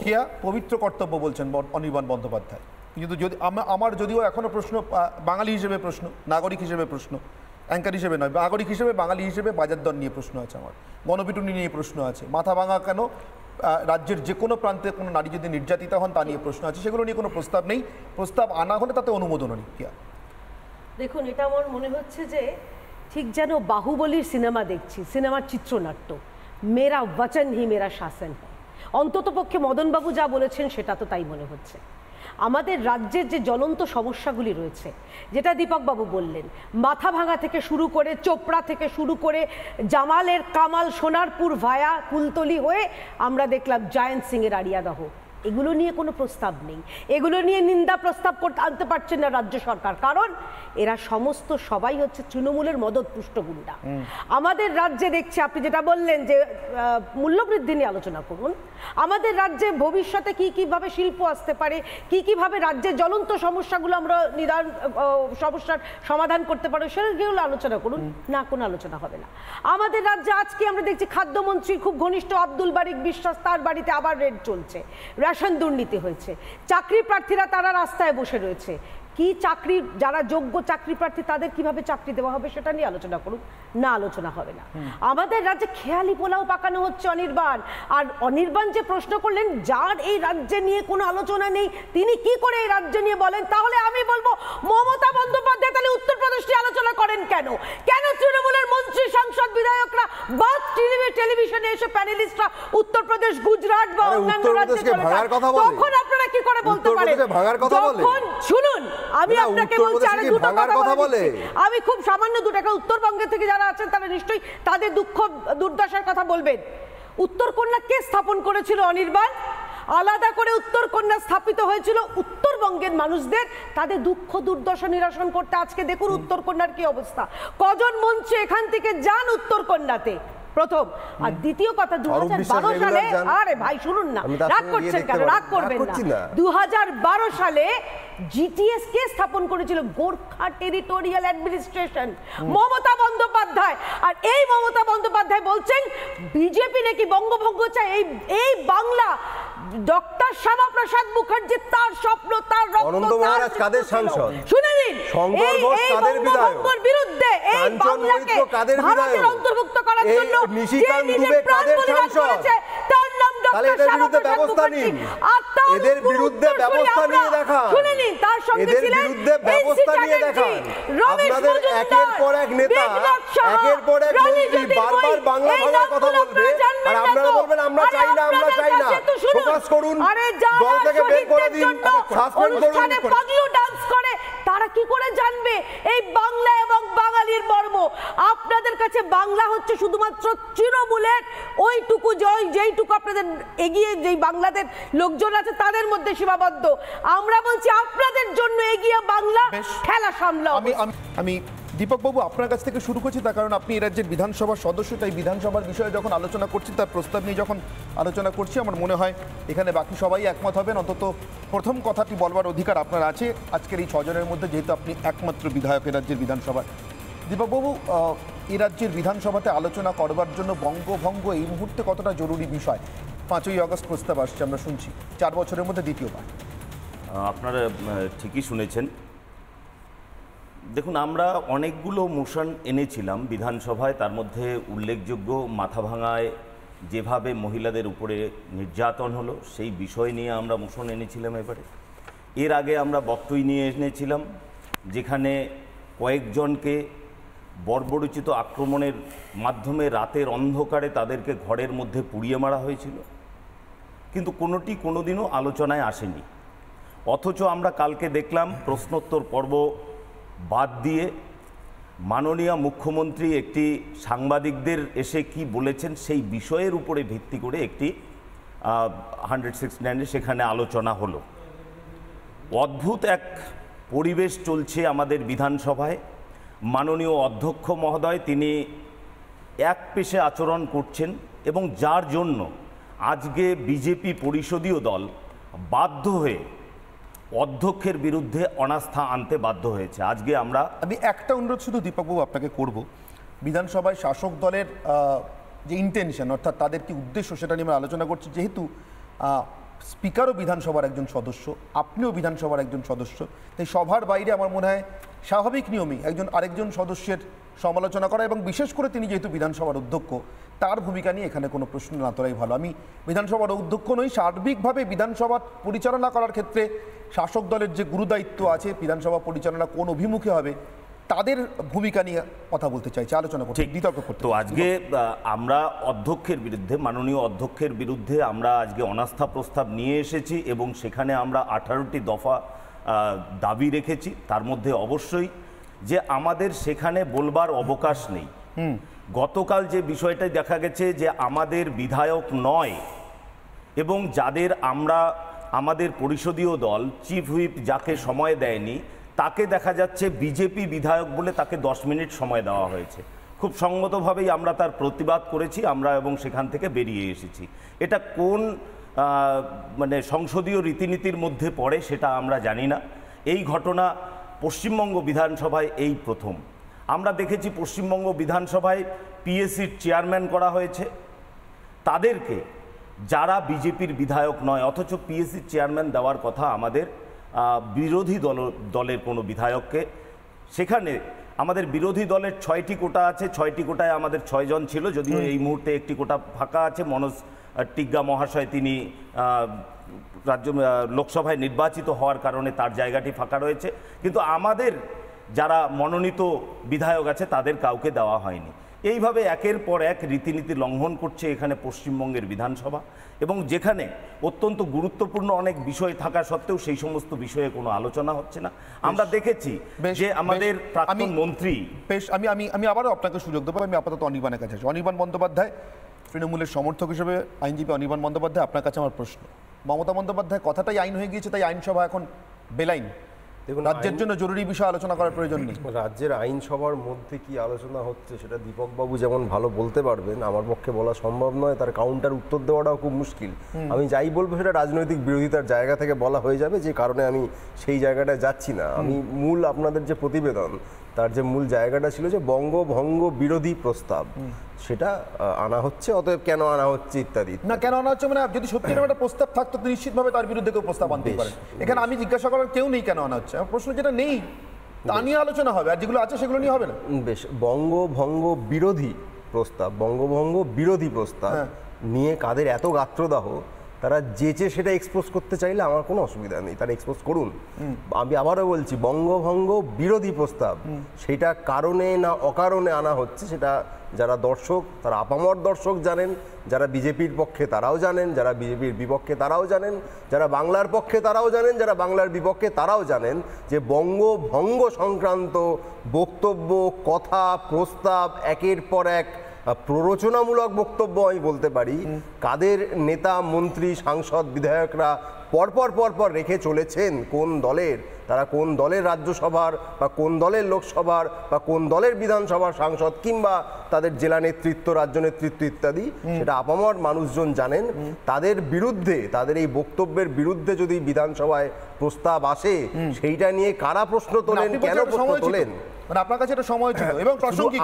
ক্রিয়া পবিত্র কর্তব্য বলছেন অনির্বাণ বন্দ্যোপাধ্যায় কিন্তু যদি আমার যদিও এখনও প্রশ্ন বাঙালি হিসেবে প্রশ্ন নাগরিক হিসেবে প্রশ্ন অ্যাঙ্কার হিসেবে নয় নাগরিক হিসেবে বাঙালি হিসেবে বাজার দর নিয়ে প্রশ্ন আছে আমার গণপিটুনি নিয়ে প্রশ্ন আছে মাথা ভাঙা কেন রাজ্যের যে কোনো প্রান্তে কোনো নারী যদি নির্যাতিত হন তা নিয়ে প্রশ্ন আছে সেগুলো নিয়ে কোনো প্রস্তাব নেই প্রস্তাব আনা হলে তাতে অনুমোদন অনেক ক্রিয়া দেখুন এটা আমার মনে হচ্ছে যে ঠিক যেন বাহুবলীর সিনেমা দেখছি সিনেমার চিত্রনাট্য মেরা বচন হি মেরা শাসন হয় অন্ততপক্ষে মদনবাবু যা বলেছেন সেটা তো তাই মনে হচ্ছে আমাদের রাজ্যের যে জ্বলন্ত সমস্যাগুলি রয়েছে যেটা দীপকবাবু বললেন মাথা ভাঙা থেকে শুরু করে চোপড়া থেকে শুরু করে জামালের কামাল সোনারপুর ভায়া কুলতলি হয়ে আমরা দেখলাম জায়েন্ট সিংয়ের আড়িয়াদহ এগুলো নিয়ে কোনো প্রস্তাব নেই এগুলো নিয়ে নিন্দা প্রস্তাব করতে আনতে পারছে না রাজ্য সরকার কারণ এরা সমস্ত সবাই হচ্ছে তৃণমূলের মদত পুষ্ট গুন্ডা আমাদের রাজ্যে দেখছে আপনি যেটা বললেন যে মূল্যবৃদ্ধি নিয়ে আলোচনা করুন আমাদের রাজ্যে ভবিষ্যতে কি কিভাবে শিল্প আসতে পারে কি কিভাবে রাজ্যে জ্বলন্ত সমস্যাগুলো আমরা নিদান সমস্যার সমাধান করতে পারবো সেগুলো আলোচনা করুন না কোনো আলোচনা হবে না আমাদের রাজ্যে আজকে আমরা দেখছি খাদ্যমন্ত্রী খুব ঘনিষ্ঠ আব্দুল বারিক বিশ্বাস তার বাড়িতে আবার রেড চলছে রেশন দুর্নীতি হয়েছে চাকরি প্রার্থীরা তারা রাস্তায় বসে রয়েছে কি চাকরি যারা যোগ্য চাকরি প্রার্থী তাদের কিভাবে চাকরি দেওয়া হবে সেটা নিয়ে আলোচনা করুক না আলোচনা হবে না আমাদের রাজ্যে খেয়ালি পোলাও পাকানো হচ্ছে অনির্বাণ আর অনির্বাণ যে প্রশ্ন করলেন যার এই রাজ্যে নিয়ে কোনো আলোচনা নেই তিনি কি করে এই রাজ্য নিয়ে বলেন তাহলে আমি বলবো মমতা বন্দ্যোপাধ্যায় তাহলে উত্তরপ্রদেশ নিয়ে আলোচনা করেন কেন কেন তৃণমূলের মন্ত্রী সাংসদ বিধায়করা বা টেলিভিশনে এসে প্যানেলিস্টরা উত্তরপ্রদেশ গুজরাট বা অন্যান্য রাজ্যে তখন আপনারা কি করে বলতে পারেন তখন শুনুন আমি আপনাকে বলছি আরে দুটো কথা বলে আমি খুব সামান্য দুটাকে উত্তরবঙ্গের থেকে যারা আছেন তারা নিশ্চয়ই তাদের দুঃখ দুর্দশার কথা বলবেন উত্তর কন্যা কে স্থাপন করেছিল অনির্বাণ আলাদা করে উত্তর কন্যা স্থাপিত হয়েছিল উত্তরবঙ্গের মানুষদের তাদের দুঃখ দুর্দশা নিরসন করতে আজকে দেখুন উত্তর কন্যার কি অবস্থা কজন মঞ্চে এখান থেকে যান উত্তর কন্যাতে প্রথম আর দ্বিতীয় কথা দু সালে আরে ভাই শুনুন না রাগ করছেন কেন রাগ করবেন দু সালে জিটিএস কে স্থাপন করেছিল গোর্খা টেরিটোরিয়াল অ্যাডমিনিস্ট্রেশন মমতা বন্দ্যোপাধ্যায় আর এই মমতা বন্দ্যোপাধ্যায় বলছেন বিজেপি নাকি বঙ্গভঙ্গ চায় এই এই বাংলা ডক্টর শ্যামাপ্রসাদ মুখার্জি তার স্বপ্ন তার রক্ত কাদের সাংসদ শুনে নিন শঙ্কর ঘোষ কাদের বিধায়ক বিরুদ্ধে এই বাংলাকে ভারতের অন্তর্ভুক্ত করার জন্য দুবে কাদের সাংসদ তার নাম ডক্টর এদের বিরুদ্ধে ব্যবস্থা নিয়ে দেখা শুনে নিন তার সঙ্গে এদের বিরুদ্ধে ব্যবস্থা নিয়ে দেখা আপনাদের একের পর এক নেতা একের পর এক মন্ত্রী বারবার বাংলা ভাষায় কথা বলবে প্রকাশ করুন দল থেকে বের করে দিন সাসপেন্ড করুন পাগলু ডান্স করে তারা কি করে জানবে এই বাংলা এবং বাঙালির মর্ম আপনাদের কাছে বাংলা হচ্ছে শুধুমাত্র চিরমূলের ওইটুকু জয় যেইটুকু আপনাদের এগিয়ে যেই বাংলাদের লোকজন আছে তাদের মধ্যে সীমাবদ্ধ আমরা বলছি আপনাদের জন্য এগিয়ে বাংলা খেলা সামলাও আমি দীপকবাবু আপনার কাছ থেকে শুরু করছি তার কারণ আপনি রাজ্যের বিধানসভার সদস্য তাই বিধানসভার বিষয়ে যখন আলোচনা করছি তার প্রস্তাব নিয়ে যখন আলোচনা করছি আমার মনে হয় এখানে বাকি সবাই একমত হবেন অন্তত প্রথম কথাটি বলবার অধিকার আপনার আছে আজকের এই ছজনের মধ্যে যেহেতু আপনি একমাত্র বিধায়ক এ রাজ্যের বিধানসভার দীপকবাবু এ রাজ্যের বিধানসভাতে আলোচনা করবার জন্য বঙ্গভঙ্গ এই মুহূর্তে কতটা জরুরি বিষয় পাঁচই আগস্ট প্রস্তাব আসছে আমরা শুনছি চার বছরের মধ্যে দ্বিতীয়বার আপনারা ঠিকই শুনেছেন দেখুন আমরা অনেকগুলো মোশন এনেছিলাম বিধানসভায় তার মধ্যে উল্লেখযোগ্য মাথা ভাঙায় যেভাবে মহিলাদের উপরে নির্যাতন হলো সেই বিষয় নিয়ে আমরা মোশন এনেছিলাম এবারে এর আগে আমরা বক্তই নিয়ে এনেছিলাম যেখানে কয়েকজনকে বর্বরচিত আক্রমণের মাধ্যমে রাতের অন্ধকারে তাদেরকে ঘরের মধ্যে পুড়িয়ে মারা হয়েছিল কিন্তু কোনোটি কোনোদিনও আলোচনায় আসেনি অথচ আমরা কালকে দেখলাম প্রশ্নোত্তর পর্ব বাদ দিয়ে মাননীয় মুখ্যমন্ত্রী একটি সাংবাদিকদের এসে কি বলেছেন সেই বিষয়ের উপরে ভিত্তি করে একটি হান্ড্রেড সিক্সটি নাইনে সেখানে আলোচনা হলো অদ্ভুত এক পরিবেশ চলছে আমাদের বিধানসভায় মাননীয় অধ্যক্ষ মহোদয় তিনি এক পেশে আচরণ করছেন এবং যার জন্য আজকে বিজেপি পরিষদীয় দল বাধ্য হয়ে অধ্যক্ষের বিরুদ্ধে অনাস্থা আনতে বাধ্য হয়েছে আজকে আমরা আমি একটা অনুরোধ শুধু দীপকবাবু আপনাকে করব বিধানসভায় শাসক দলের যে ইন্টেনশন অর্থাৎ তাদের কি উদ্দেশ্য সেটা নিয়ে আমরা আলোচনা করছি যেহেতু স্পিকারও বিধানসভার একজন সদস্য আপনিও বিধানসভার একজন সদস্য তাই সভার বাইরে আমার মনে হয় স্বাভাবিক নিয়মই একজন আরেকজন সদস্যের সমালোচনা করা এবং বিশেষ করে তিনি যেহেতু বিধানসভার অধ্যক্ষ তার ভূমিকা নিয়ে এখানে কোনো প্রশ্ন না তোলাই ভালো আমি বিধানসভার অধ্যক্ষ নই সার্বিকভাবে বিধানসভা পরিচালনা করার ক্ষেত্রে শাসক দলের যে গুরুদায়িত্ব আছে বিধানসভা পরিচালনা কোন অভিমুখে হবে তাদের ভূমিকা নিয়ে কথা বলতে চাইছি আলোচনা করছি বিতর্ক করতে তো আজকে আমরা অধ্যক্ষের বিরুদ্ধে মাননীয় অধ্যক্ষের বিরুদ্ধে আমরা আজকে অনাস্থা প্রস্তাব নিয়ে এসেছি এবং সেখানে আমরা আঠারোটি দফা দাবি রেখেছি তার মধ্যে অবশ্যই যে আমাদের সেখানে বলবার অবকাশ নেই গতকাল যে বিষয়টা দেখা গেছে যে আমাদের বিধায়ক নয় এবং যাদের আমরা আমাদের পরিষদীয় দল চিফ হুইপ যাকে সময় দেয়নি তাকে দেখা যাচ্ছে বিজেপি বিধায়ক বলে তাকে দশ মিনিট সময় দেওয়া হয়েছে খুব সঙ্গতভাবেই আমরা তার প্রতিবাদ করেছি আমরা এবং সেখান থেকে বেরিয়ে এসেছি এটা কোন মানে সংসদীয় রীতিনীতির মধ্যে পড়ে সেটা আমরা জানি না এই ঘটনা পশ্চিমবঙ্গ বিধানসভায় এই প্রথম আমরা দেখেছি পশ্চিমবঙ্গ বিধানসভায় পিএসসির চেয়ারম্যান করা হয়েছে তাদেরকে যারা বিজেপির বিধায়ক নয় অথচ পিএসসির চেয়ারম্যান দেওয়ার কথা আমাদের বিরোধী দল দলের কোনো বিধায়ককে সেখানে আমাদের বিরোধী দলের ছয়টি কোটা আছে ছয়টি কোটায় আমাদের ছয়জন ছিল যদিও এই মুহূর্তে একটি কোটা ফাঁকা আছে মনোজ টিগ্গা মহাশয় তিনি রাজ্য লোকসভায় নির্বাচিত হওয়ার কারণে তার জায়গাটি ফাঁকা রয়েছে কিন্তু আমাদের যারা মনোনীত বিধায়ক আছে তাদের কাউকে দেওয়া হয়নি এইভাবে একের পর এক রীতিনীতি লঙ্ঘন করছে এখানে পশ্চিমবঙ্গের বিধানসভা এবং যেখানে অত্যন্ত গুরুত্বপূর্ণ অনেক বিষয় থাকা সত্ত্বেও সেই সমস্ত বিষয়ে কোনো আলোচনা হচ্ছে না আমরা দেখেছি যে আমাদের প্রাক্তন মন্ত্রী বেশ আমি আমি আমি আবারও আপনাকে সুযোগ দেবো আমি আপাতত অনির্বাণের কাছে আছি অনির্বাণ বন্দ্যোপাধ্যায় তৃণমূলের সমর্থক হিসেবে আইনজীবী অনির্বাণ বন্দ্যোপাধ্যায় আপনার কাছে আমার প্রশ্ন মমতা বন্দ্যোপাধ্যায় কথাটাই আইন হয়ে গিয়েছে তাই আইনসভা এখন বেলাইন দেখুন রাজ্যের জন্য জরুরি বিষয় আলোচনা করার প্রয়োজন নেই রাজ্যের আইনসভার মধ্যে কি আলোচনা হচ্ছে সেটা দীপকবাবু যেমন ভালো বলতে পারবেন আমার পক্ষে বলা সম্ভব নয় তার কাউন্টার উত্তর দেওয়াটাও খুব মুশকিল আমি যাই বলবো সেটা রাজনৈতিক বিরোধিতার জায়গা থেকে বলা হয়ে যাবে যে কারণে আমি সেই জায়গাটায় যাচ্ছি না আমি মূল আপনাদের যে প্রতিবেদন তার যে মূল জায়গাটা ছিল যে বঙ্গভঙ্গ বিরোধী প্রস্তাব সেটা আনা হচ্ছে অতএব কেন আনা হচ্ছে ইত্যাদি না কেন আনা হচ্ছে মানে যদি সত্যি একটা প্রস্তাব থাকতো তো নিশ্চিতভাবে তার বিরুদ্ধে কেউ প্রস্তাব আনতে পারে এখানে আমি জিজ্ঞাসা করার কেউ নেই কেন আনা হচ্ছে আমার প্রশ্ন যেটা নেই তা নিয়ে আলোচনা হবে আর যেগুলো আছে সেগুলো নিয়ে হবে না বেশ বঙ্গভঙ্গ বিরোধী প্রস্তাব বঙ্গভঙ্গ বিরোধী প্রস্তাব হ্যাঁ। নিয়ে কাদের এত গাত্রদাহ তারা যে সেটা এক্সপোজ করতে চাইলে আমার কোনো অসুবিধা নেই তারা এক্সপোজ করুন আমি আবারও বলছি বঙ্গভঙ্গ বিরোধী প্রস্তাব সেটা কারণে না অকারণে আনা হচ্ছে সেটা যারা দর্শক তারা আপামর দর্শক জানেন যারা বিজেপির পক্ষে তারাও জানেন যারা বিজেপির বিপক্ষে তারাও জানেন যারা বাংলার পক্ষে তারাও জানেন যারা বাংলার বিপক্ষে তারাও জানেন যে বঙ্গভঙ্গ সংক্রান্ত বক্তব্য কথা প্রস্তাব একের পর এক প্ররোচনামূলক বক্তব্য আমি বলতে পারি কাদের নেতা মন্ত্রী সাংসদ বিধায়করা পরপর পরপর রেখে চলেছেন কোন দলের তারা কোন দলের রাজ্যসভার বা কোন দলের লোকসভার বা কোন দলের বিধানসভার সাংসদ কিংবা তাদের জেলা নেতৃত্ব রাজ্য নেতৃত্ব ইত্যাদি সেটা আপামর মানুষজন জানেন তাদের বিরুদ্ধে তাদের এই বক্তব্যের বিরুদ্ধে যদি বিধানসভায় প্রস্তাব আসে সেইটা নিয়ে কারা প্রশ্ন তোলেন কেন প্রশ্ন তোলেন মানে আপনার কাছে এটা সময় ছিল হ্যাঁ, এবং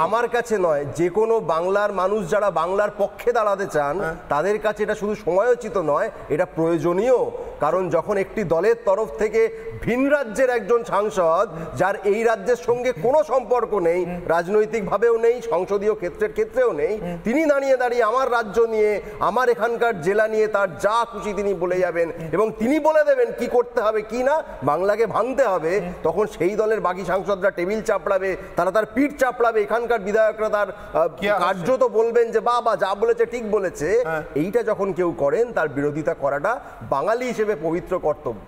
আমার কাছে নয় যে কোনো বাংলার মানুষ যারা বাংলার পক্ষে দাঁড়াতে চান হ্যাঁ। তাদের কাছে এটা শুধু সময়োচিত নয় এটা প্রয়োজনীয় কারণ যখন একটি দলের তরফ থেকে ভিন রাজ্যের একজন সাংসদ যার এই রাজ্যের সঙ্গে কোনো সম্পর্ক নেই রাজনৈতিকভাবেও নেই সংসদীয় ক্ষেত্রের ক্ষেত্রেও নেই তিনি দাঁড়িয়ে দাঁড়িয়ে আমার রাজ্য নিয়ে আমার এখানকার জেলা নিয়ে তার যা খুশি তিনি বলে যাবেন এবং তিনি বলে দেবেন কি করতে হবে কি না বাংলাকে ভাঙতে হবে তখন সেই দলের বাকি সাংসদরা টেবিল চাপড়া চাপড়াবে তারা তার পিঠ চাপড়াবে এখানকার বিধায়করা তার কার্য তো বলবেন যে বাবা যা বলেছে ঠিক বলেছে হ্যাঁ। এইটা যখন কেউ করেন তার বিরোধিতা করাটা বাঙালি হিসেবে পবিত্র কর্তব্য